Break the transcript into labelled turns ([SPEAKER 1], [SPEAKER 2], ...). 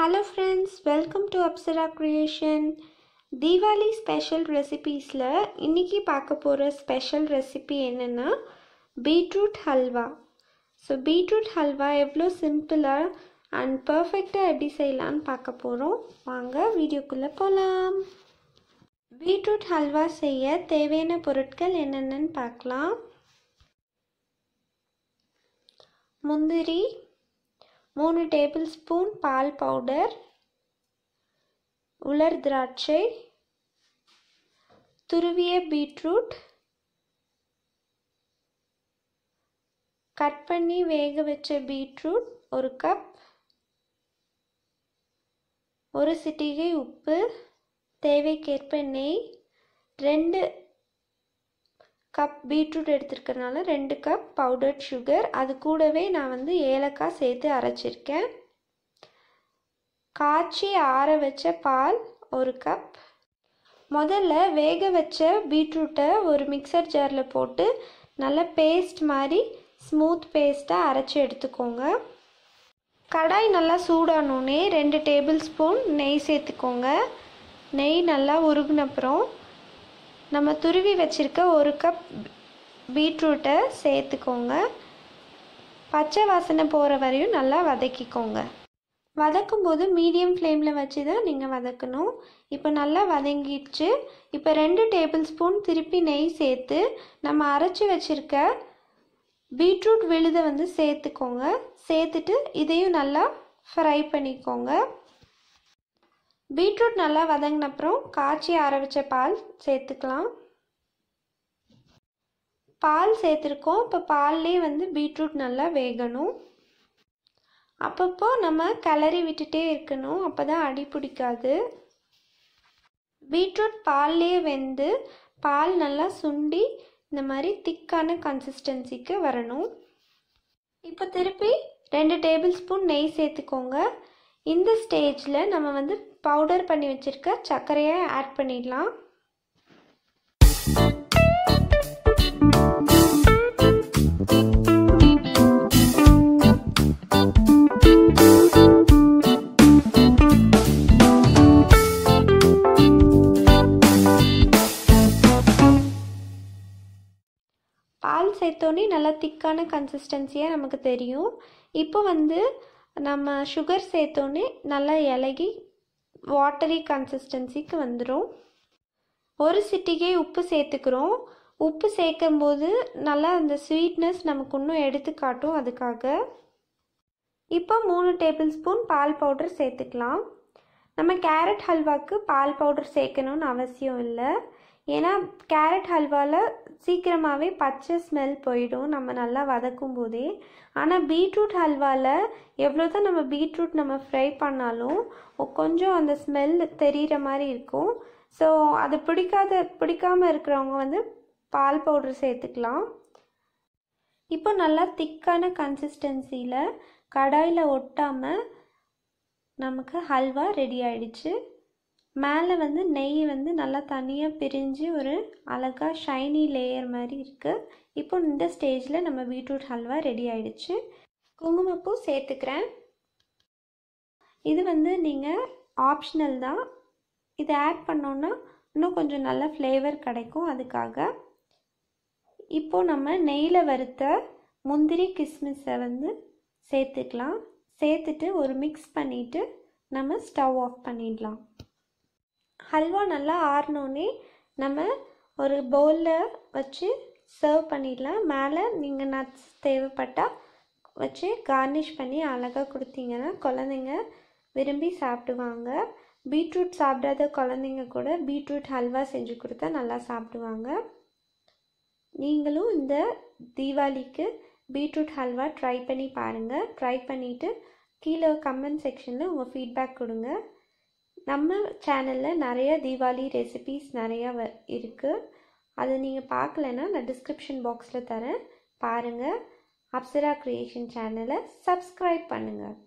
[SPEAKER 1] hello friends welcome to Apsara creation Deepavali special ரெசிபீஸில் இன்றைக்கி பார்க்க போகிற ஸ்பெஷல் ரெசிபி என்னென்னா beetroot halwa so beetroot halwa எவ்வளோ சிம்பிளாக அண்ட் பர்ஃபெக்டாக எப்படி செய்யலான்னு பார்க்க போகிறோம் வாங்க வீடியோக்குள்ளே போகலாம் பீட்ரூட் ஹல்வா செய்ய தேவையான பொருட்கள் என்னென்னு பார்க்கலாம் முந்திரி மூணு டேபிள் ஸ்பூன் பால் பவுடர் உலர் திராட்சை துருவிய பீட்ரூட் கட் பண்ணி வேக வச்ச பீட்ரூட் ஒரு கப் ஒரு சிட்டிகை உப்பு தேவைக்கேற்ப நெய் ரெண்டு கப் பீட்ரூட் எடுத்துருக்கறனால ரெண்டு கப் பவுடர்ட் சுகர் அது கூடவே நான் வந்து ஏலக்காய் சேர்த்து அரைச்சிருக்கேன் காய்ச்சி ஆற வச்ச பால் ஒரு கப் முதல்ல வேக வச்ச பீட்ரூட்டை ஒரு மிக்சர் ஜாரில் போட்டு நல்லா பேஸ்ட் மாதிரி ஸ்மூத் பேஸ்ட்டாக அரைச்சி எடுத்துக்கோங்க கடாய் நல்லா சூடானோடனே ரெண்டு டேபிள் ஸ்பூன் நெய் சேர்த்துக்கோங்க நெய் நல்லா உருகுனப்புறம் நம்ம துருவி வச்சுருக்க ஒரு கப் பீட்ரூட்டை சேர்த்துக்கோங்க பச்சை வாசனை போகிற வரையும் நல்லா வதக்கிக்கோங்க வதக்கும் போது மீடியம் ஃப்ளேமில் வச்சு தான் நீங்கள் வதக்கணும் இப்போ நல்லா வதங்கிடுச்சு இப்போ ரெண்டு டேபிள் ஸ்பூன் திருப்பி நெய் சேர்த்து நம்ம அரைச்சி வச்சுருக்க பீட்ரூட் விழுதை வந்து சேர்த்துக்கோங்க சேர்த்துட்டு இதையும் நல்லா ஃப்ரை பண்ணிக்கோங்க பீட்ரூட் நல்லா அப்புறம் காய்ச்சி ஆரம்பித்த பால் சேர்த்துக்கலாம் பால் சேர்த்துருக்கோம் இப்போ பால்லேயே வந்து பீட்ரூட் நல்லா வேகணும் அப்பப்போ நம்ம கிளறி விட்டுட்டே இருக்கணும் அப்போ தான் அடி பிடிக்காது பீட்ரூட் பால்லேயே வெந்து பால் நல்லா சுண்டி இந்த மாதிரி திக்கான கன்சிஸ்டன்சிக்கு வரணும் இப்போ திருப்பி ரெண்டு டேபிள் ஸ்பூன் நெய் சேர்த்துக்கோங்க இந்த ஸ்டேஜில் நம்ம வந்து பவுடர் பண்ணி வச்சுருக்க சர்க்கரையை ஆட் பண்ணிடலாம் பால் சேர்த்தோன்னே நல்லா திக்கான கன்சிஸ்டன்சியாக நமக்கு தெரியும் இப்போ வந்து நம்ம சுகர் சேர்த்தோன்னே நல்லா இலகி வாட்டரி கன்சிஸ்டன்சிக்கு வந்துடும் ஒரு சிட்டிகை உப்பு சேர்த்துக்கிறோம் உப்பு சேர்க்கும்போது நல்லா அந்த ஸ்வீட்னஸ் நமக்கு இன்னும் எடுத்து காட்டும் அதுக்காக இப்போ மூணு டேபிள் ஸ்பூன் பால் பவுடர் சேர்த்துக்கலாம் நம்ம கேரட் ஹல்வாக்கு பால் பவுடர் சேர்க்கணும்னு அவசியம் இல்லை ஏன்னா கேரட் ஹல்வாவில் சீக்கிரமாகவே பச்சை ஸ்மெல் போயிடும் நம்ம நல்லா வதக்கும் போதே ஆனால் பீட்ரூட் ஹல்வாவில் எவ்வளோ தான் நம்ம பீட்ரூட் நம்ம ஃப்ரை பண்ணாலும் கொஞ்சம் அந்த ஸ்மெல் தெரிகிற மாதிரி இருக்கும் ஸோ அது பிடிக்காத பிடிக்காமல் இருக்கிறவங்க வந்து பால் பவுடர் சேர்த்துக்கலாம் இப்போ நல்லா திக்கான கன்சிஸ்டன்சியில் கடாயில் ஒட்டாமல் நமக்கு ஹல்வா ரெடி ஆயிடுச்சு மேலே வந்து நெய் வந்து நல்லா தனியாக பிரிஞ்சு ஒரு அழகாக ஷைனி லேயர் மாதிரி இருக்குது இப்போ இந்த ஸ்டேஜில் நம்ம பீட்ரூட் ஹல்வா ரெடி ஆயிடுச்சு குங்குமப்பூ சேர்த்துக்கிறேன் இது வந்து நீங்கள் ஆப்ஷனல் தான் இதை ஆட் பண்ணோன்னா இன்னும் கொஞ்சம் நல்ல ஃப்ளேவர் கிடைக்கும் அதுக்காக இப்போது நம்ம நெய்யில் வறுத்த முந்திரி கிஸ்மிஸை வந்து சேர்த்துக்கலாம் சேர்த்துட்டு ஒரு மிக்ஸ் பண்ணிவிட்டு நம்ம ஸ்டவ் ஆஃப் பண்ணிடலாம் ஹல்வா நல்லா ஆறினோடனே நம்ம ஒரு பவுலில் வச்சு சர்வ் பண்ணிடலாம் மேலே நீங்கள் நட்ஸ் தேவைப்பட்டால் வச்சு கார்னிஷ் பண்ணி அழகாக கொடுத்தீங்கன்னா குழந்தைங்க விரும்பி சாப்பிடுவாங்க பீட்ரூட் சாப்பிடாத குழந்தைங்க கூட பீட்ரூட் ஹல்வா செஞ்சு கொடுத்தா நல்லா சாப்பிடுவாங்க நீங்களும் இந்த தீபாவளிக்கு பீட்ரூட் ஹல்வா ட்ரை பண்ணி பாருங்கள் ட்ரை பண்ணிவிட்டு கீழே கமெண்ட் செக்ஷனில் உங்கள் ஃபீட்பேக் கொடுங்க நம்ம சேனலில் நிறைய தீபாவளி ரெசிபீஸ் நிறையா வ இருக்குது அதை நீங்கள் பார்க்கலன்னா நான் டிஸ்கிரிப்ஷன் பாக்ஸில் தரேன் பாருங்கள் அப்சரா க்ரியேஷன் சேனலை சப்ஸ்கிரைப் பண்ணுங்கள்